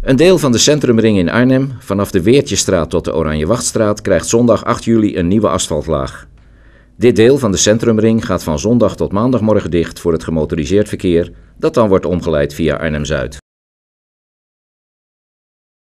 Een deel van de centrumring in Arnhem, vanaf de Weertjesstraat tot de Oranje Wachtstraat, krijgt zondag 8 juli een nieuwe asfaltlaag. Dit deel van de centrumring gaat van zondag tot maandagmorgen dicht voor het gemotoriseerd verkeer, dat dan wordt omgeleid via Arnhem-Zuid.